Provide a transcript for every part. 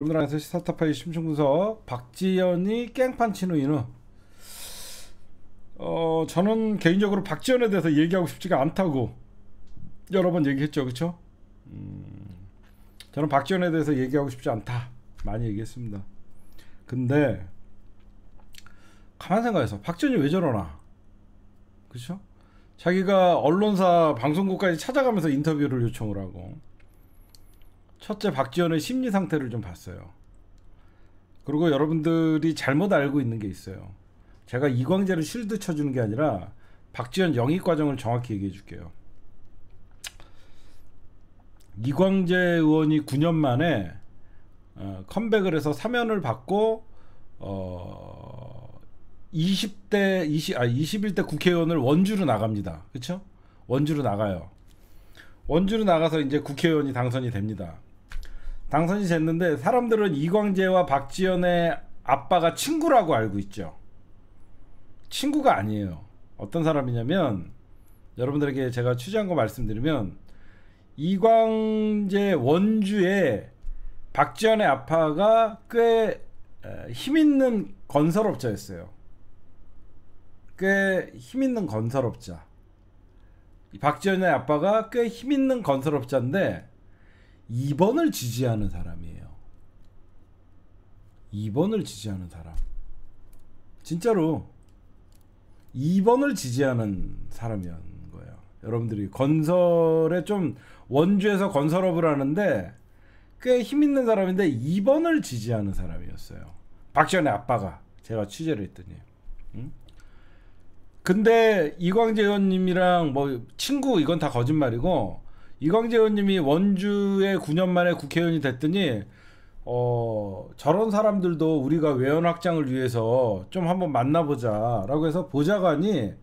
여러분들한테 그 스타트파이 심층분석 박지연이 깽판 치는 이유 어 저는 개인적으로 박지연에 대해서 얘기하고 싶지가 않다고 여러 번 얘기했죠 그쵸 음, 저는 박지연에 대해서 얘기하고 싶지 않다 많이 얘기했습니다 근데 가만 생각해서 박지연이 왜 저러나 그쵸 자기가 언론사 방송국까지 찾아가면서 인터뷰를 요청을 하고 첫째 박지원의 심리 상태를 좀 봤어요. 그리고 여러분들이 잘못 알고 있는 게 있어요. 제가 이광재를 실드 쳐주는 게 아니라 박지원 영입 과정을 정확히 얘기해 줄게요. 이광재 의원이 9년 만에 어, 컴백을 해서 사면을 받고 어, 20대 20, 아 21대 국회의원을 원주로 나갑니다. 그렇죠? 원주로 나가요. 원주로 나가서 이제 국회의원이 당선이 됩니다. 당선이 됐는데 사람들은 이광재와 박지연의 아빠가 친구라고 알고 있죠. 친구가 아니에요. 어떤 사람이냐면 여러분들에게 제가 취재한 거 말씀드리면 이광재 원주의 박지연의 아빠가 꽤 힘있는 건설업자였어요. 꽤 힘있는 건설업자. 박지연의 아빠가 꽤 힘있는 건설업자인데 2번을 지지하는 사람이에요. 2번을 지지하는 사람. 진짜로 2번을 지지하는 사람이었는 거예요. 여러분들이 건설에 좀 원주에서 건설업을 하는데 꽤 힘 있는 사람인데 2번을 지지하는 사람이었어요. 박지원의 아빠가 제가 취재를 했더니. 응? 근데 이광재 의원님이랑 뭐 친구 이건 다 거짓말이고 이광재 의원님이 원주의 9년 만에 국회의원이 됐더니 어 저런 사람들도 우리가 외연 확장을 위해서 좀 한번 만나보자라고 해서 보좌관이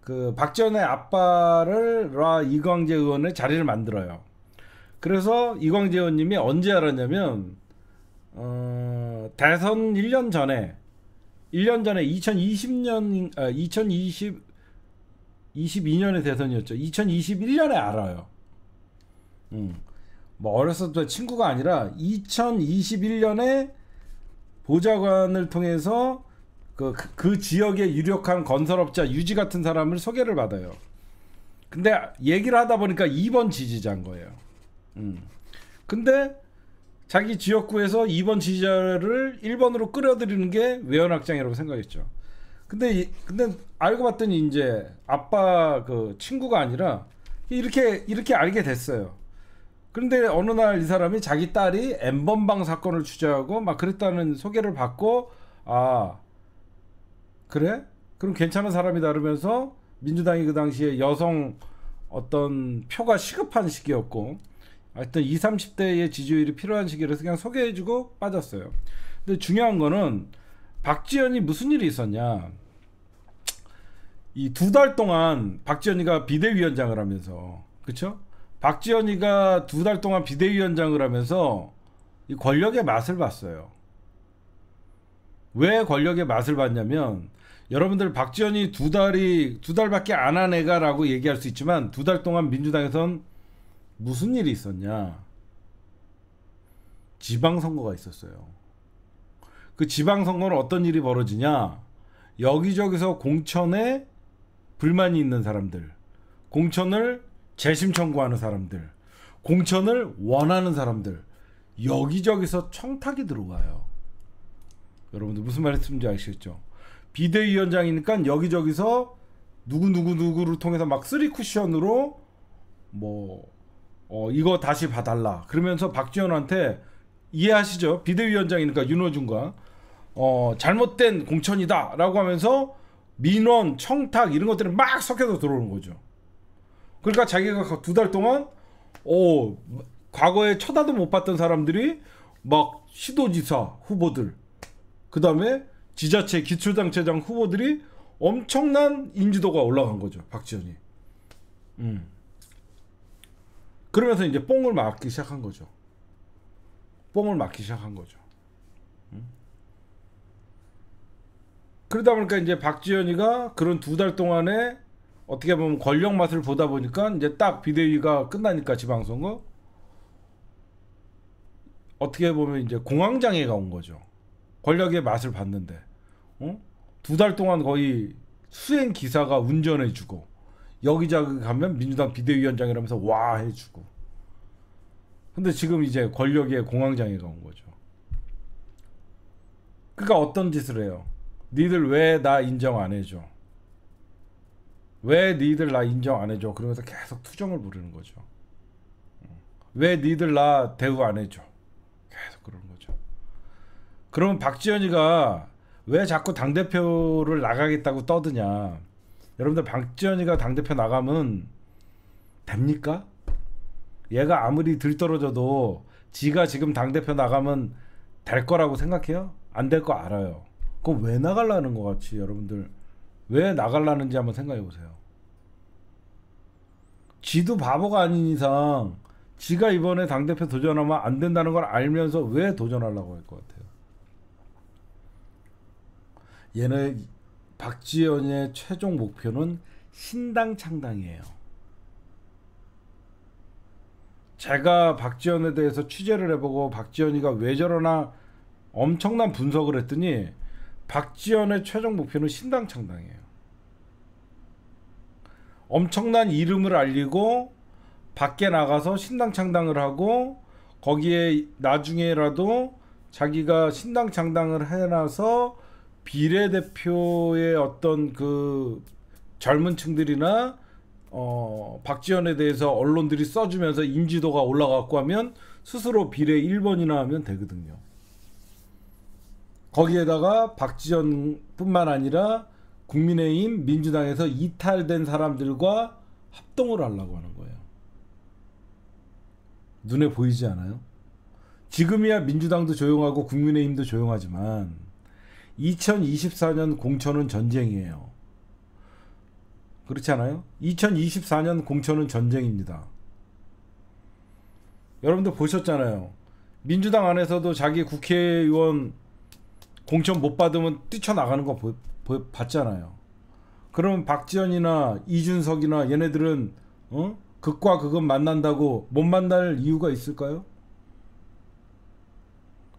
그박전의 아빠를 라 이광재 의원의 자리를 만들어요. 그래서 이광재 의원님이 언제 알았냐면 어, 대선 1년 전에 1년 전에 2020년 아, 2020 2 2년에 대선이었죠. 2021년에 알아요. 음. 뭐 어렸을 때 친구가 아니라 2021년에 보좌관을 통해서 그, 그, 그 지역의 유력한 건설업자 유지 같은 사람을 소개를 받아요. 근데 얘기를 하다 보니까 2번 지지자인 거예요. 음. 근데 자기 지역구에서 2번 지지자를 1번으로 끌어들이는 게 외연확장이라고 생각했죠. 근데 근데 알고 봤더니 이제 아빠 그 친구가 아니라 이렇게 이렇게 알게 됐어요. 그런데 어느 날 이 사람이 자기 딸이 엠번방 사건을 주재하고막 그랬다는 소개를 받고 아 그래? 그럼 괜찮은 사람이다 그러면서 민주당이 그 당시에 여성 어떤 표가 시급한 시기였고 하여튼 20, 30대의 지지율이 필요한 시기라서 그냥 소개해주고 빠졌어요. 근데 중요한 거는 박지연이 무슨 일이 있었냐. 이 두 달 동안 박지연이가 비대위원장을 하면서 그쵸? 박지원이가 두 달 동안 비대위원장을 하면서 이 권력의 맛을 봤어요. 왜 권력의 맛을 봤냐면 여러분들 박지원이 두 달이 두 달밖에 안 한 애가라고 얘기할 수 있지만 두 달 동안 민주당에선 무슨 일이 있었냐? 지방선거가 있었어요. 그 지방선거는 어떤 일이 벌어지냐? 여기저기서 공천에 불만이 있는 사람들, 공천을 재심 청구하는 사람들, 공천을 원하는 사람들 여기저기서 청탁이 들어가요 여러분들 무슨 말했는지 아시겠죠? 비대위원장이니까 여기저기서 누구 누구 누구를 통해서 막 쓰리 쿠션으로 뭐 어, 이거 다시 봐달라 그러면서 박지원한테 이해하시죠? 비대위원장이니까 윤호준과 어, 잘못된 공천이다라고 하면서 민원 청탁 이런 것들을 막 섞여서 들어오는 거죠. 그러니까 자기가 그 두달 동안 어 과거에 쳐다도 못 봤던 사람들이 막 시도지사 후보들 그 다음에 지자체 기초장체장 후보들이 엄청난 인지도가 올라간 거죠 박지원이 음. 그러면서 이제 뽕을 막기 시작한 거죠 뽕을 막기 시작한 거죠 음. 그러다 보니까 이제 박지현이가 그런 두 달 동안에 어떻게 보면 권력 맛을 보다 보니까 이제 딱 비대위가 끝나니까 지방선거 어떻게 보면 이제 공황장애가 온 거죠. 권력의 맛을 봤는데 어? 두달 동안 거의 수행 기사가 운전해주고 여기저기 가면 민주당 비대위원장이라면서 와 해주고 근데 지금 이제 권력의 공황장애가 온 거죠. 그러니까 어떤 짓을 해요? 니들 왜 나 인정 안 해줘? 왜 니들 나 인정 안 해줘? 그러면서 계속 투정을 부르는 거죠. 어. 왜 니들 나 대우 안 해줘? 계속 그러는 거죠. 그러면 박지현이가 왜 자꾸 당대표를 나가겠다고 떠드냐? 여러분들 박지현이가 당대표 나가면 됩니까? 얘가 아무리 들떨어져도 지가 지금 당대표 나가면 될 거라고 생각해요? 안 될 거 알아요. 그럼 왜 나가려는 거 같이 여러분들 왜 나갈라는지 한번 생각해 보세요. 지도 바보가 아닌 이상 지가 이번에 당대표 도전하면 안 된다는 걸 알면서 왜 도전하려고 할 것 같아요. 얘네 박지연의 최종 목표는 신당 창당이에요. 제가 박지연에 대해서 취재를 해보고 박지연이가 왜 저러나 엄청난 분석을 했더니 박지원의 최종 목표는 신당 창당이에요. 엄청난 이름을 알리고 밖에 나가서 신당 창당을 하고 거기에 나중에라도 자기가 신당 창당을 해놔서 비례대표의 어떤 그 젊은 층들이나 어 박지원에 대해서 언론들이 써주면서 인지도가 올라갔고 하면 스스로 비례 1번이나 하면 되거든요. 거기에다가 박지원뿐만 아니라 국민의힘 민주당에서 이탈된 사람들과 합동을 하려고 하는 거예요. 눈에 보이지 않아요? 지금이야 민주당도 조용하고 국민의힘도 조용하지만 2024년 공천은 전쟁이에요. 그렇지 않아요? 2024년 공천은 전쟁입니다. 여러분들 보셨잖아요. 민주당 안에서도 자기 국회의원 공천 못 받으면 뛰쳐나가는 거 보, 보, 봤잖아요. 그러면 박지현이나 이준석이나 얘네들은 어? 극과 극은 만난다고 못 만날 이유가 있을까요?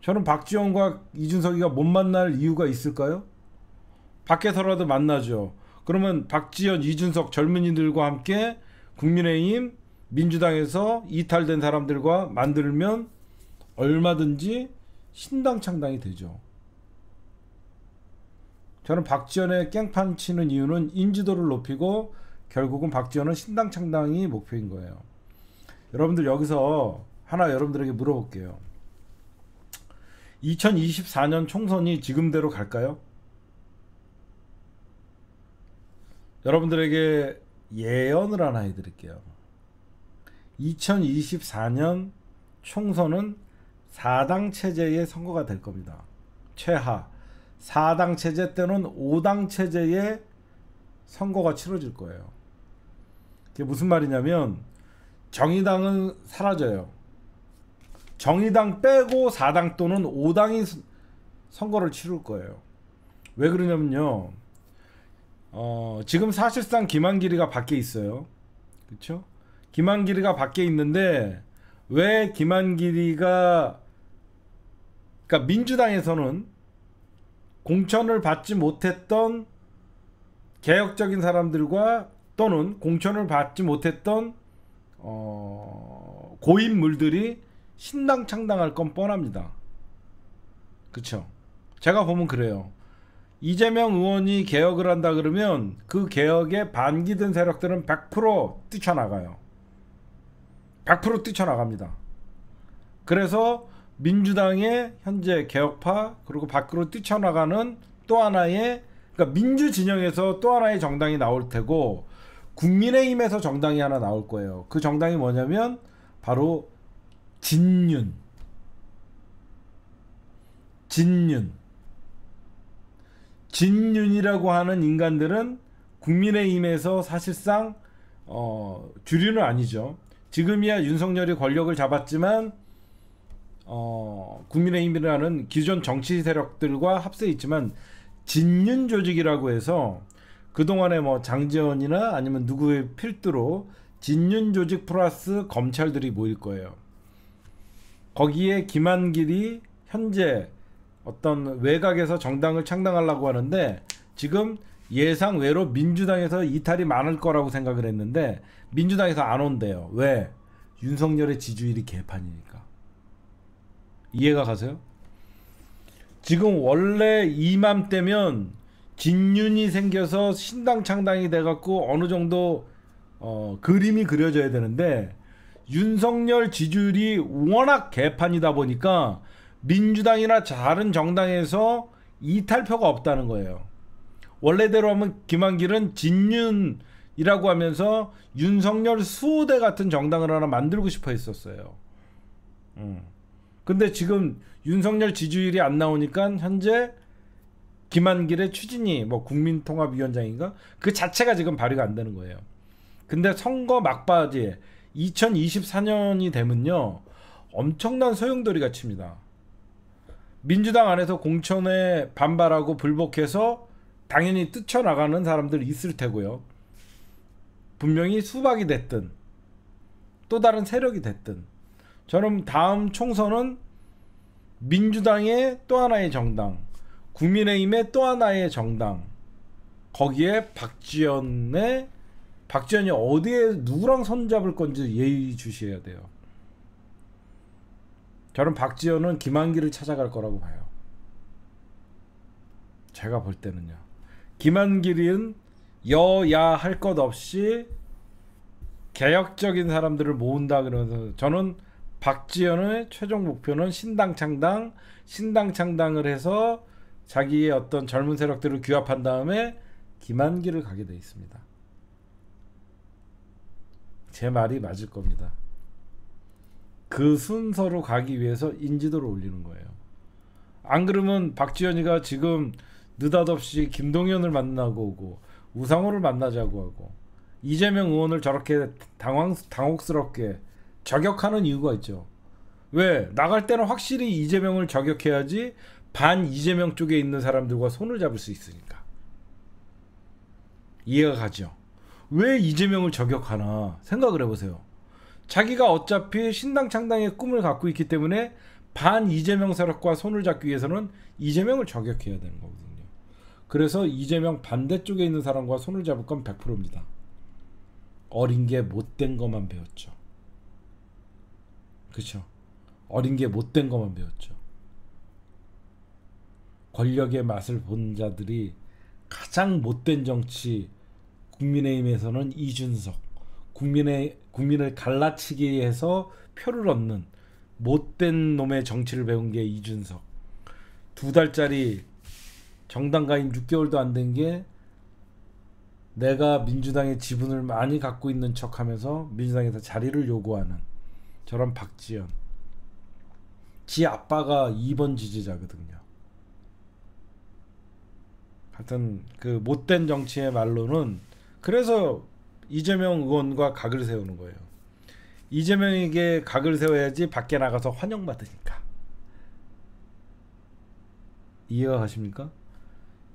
저는 박지원과 이준석이가 못 만날 이유가 있을까요? 밖에서라도 만나죠. 그러면 박지원, 이준석 젊은이들과 함께 국민의힘, 민주당에서 이탈된 사람들과 만들면 얼마든지 신당 창당이 되죠. 저는 박지원의 깽판 치는 이유는 인지도를 높이고 결국은 박지원은 신당 창당이 목표인 거예요. 여러분들 여기서 하나 여러분들에게 물어볼게요. 2024년 총선이 지금대로 갈까요? 여러분들에게 예언을 하나 해드릴게요. 2024년 총선은 4당 체제의 선거가 될 겁니다. 최하. 4당 체제 때는 5당 체제의 선거가 치러질 거예요. 그게 무슨 말이냐면 정의당은 사라져요. 정의당 빼고 4당 또는 5당이 선거를 치를 거예요. 왜 그러냐면요. 어, 지금 사실상 김한길이가 밖에 있어요. 그렇죠? 김한길이가 밖에 있는데 왜 김한길이가 그러니까 민주당에서는 공천을 받지 못했던 개혁적인 사람들과 또는 공천을 받지 못했던 어... 고인물들이 신당 창당할 건 뻔합니다. 그쵸? 제가 보면 그래요. 이재명 의원이 개혁을 한다 그러면 그 개혁에 반기든 세력들은 100% 뛰쳐나가요. 100% 뛰쳐나갑니다. 그래서 민주당의 현재 개혁파 그리고 밖으로 뛰쳐나가는 또 하나의 그러니까 민주 진영에서 또 하나의 정당이 나올 테고 국민의힘에서 정당이 하나 나올 거예요. 그 정당이 뭐냐면 바로 진윤. 진윤. 진윤이라고 하는 인간들은 국민의힘에서 사실상 어, 주류는 아니죠. 지금이야 윤석열이 권력을 잡았지만 어, 국민의힘이라는 기존 정치 세력들과 합세 있지만 진윤 조직이라고 해서 그동안에 뭐 장재원이나 아니면 누구의 필두로 진윤 조직 플러스 검찰들이 모일 거예요. 거기에 김한길이 현재 어떤 외곽에서 정당을 창당하려고 하는데 지금 예상 외로 민주당에서 이탈이 많을 거라고 생각을 했는데 민주당에서 안 온대요. 왜? 윤석열의 지지율이 개판이니까. 이해가 가세요? 지금 원래 이맘때면 진윤이 생겨서 신당 창당이 돼갖고 어느 정도 어, 그림이 그려져야 되는데 윤석열 지지율이 워낙 개판이다 보니까 민주당이나 다른 정당에서 이탈표가 없다는 거예요. 원래대로 하면 김한길은 진윤이라고 하면서 윤석열 수호대 같은 정당을 하나 만들고 싶어 했었어요. 음. 근데 지금 윤석열 지지율이 안 나오니까 현재 김한길의 추진이 뭐 국민통합위원장인가 그 자체가 지금 발휘가 안 되는 거예요. 근데 선거 막바지에 2024년이 되면요 엄청난 소용돌이가 칩니다. 민주당 안에서 공천에 반발하고 불복해서 당연히 뛰쳐나가는 사람들 있을 테고요. 분명히 수박이 됐든 또 다른 세력이 됐든 저는 다음 총선은 민주당의 또 하나의 정당, 국민의힘의 또 하나의 정당, 거기에 박지원의 박지연이 어디에 누구랑 손잡을 건지 예의주시해야 돼요. 저는 박지연은 김한기를 찾아갈 거라고 봐요. 제가 볼 때는요. 김한길은 여야 할 것 없이 개혁적인 사람들을 모은다 그러면서 저는 박지현의 최종 목표는 신당 창당, 신당 창당을 해서 자기의 어떤 젊은 세력들을 규합한 다음에 김한기를 가게 돼 있습니다. 제 말이 맞을 겁니다. 그 순서로 가기 위해서 인지도를 올리는 거예요. 안 그러면 박지현이가 지금 느닷없이 김동연을 만나고 오고 우상호를 만나자고 하고 이재명 의원을 저렇게 당황 당혹스럽게 저격하는 이유가 있죠. 왜? 나갈 때는 확실히 이재명을 저격해야지 반 이재명 쪽에 있는 사람들과 손을 잡을 수 있으니까. 이해가 가죠. 왜 이재명을 저격하나 생각을 해보세요. 자기가 어차피 신당 창당의 꿈을 갖고 있기 때문에 반 이재명 세력과 손을 잡기 위해서는 이재명을 저격해야 되는 거거든요. 그래서 이재명 반대쪽에 있는 사람과 손을 잡을 건 100%입니다. 어린 게 못된 것만 배웠죠. 그렇죠. 어린 게 못된 것만 배웠죠. 권력의 맛을 본 자들이 가장 못된 정치 국민의힘에서는 이준석 국민의 국민을 갈라치기 위해서 표를 얻는 못된 놈의 정치를 배운 게 이준석 두 달짜리 정당 가입 6개월도 안 된 게 내가 민주당의 지분을 많이 갖고 있는 척하면서 민주당에서 자리를 요구하는 저런 박지연 지 아빠가 2번 지지자거든요 하여튼 그 못된 정치의 말로는 그래서 이재명 의원과 각을 세우는 거예요 이재명에게 각을 세워야지 밖에 나가서 환영받으니까 이해가 십니까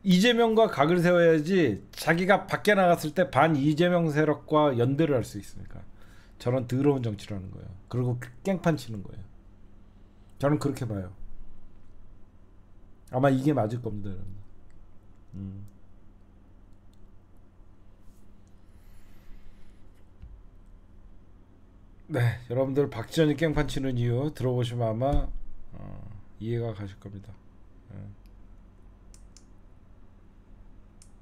이재명과 각을 세워야지 자기가 밖에 나갔을 때 반 이재명 세력과 연대를 할 수 있으니까 저런 더러운 정치를 하는 거예요. 그리고 깽판 치는 거예요. 저는 그렇게 봐요. 아마 이게 맞을 겁니다, 여러분. 음. 네, 여러분들 박지현이 깽판 치는 이유 들어보시면 아마 어, 이해가 가실 겁니다.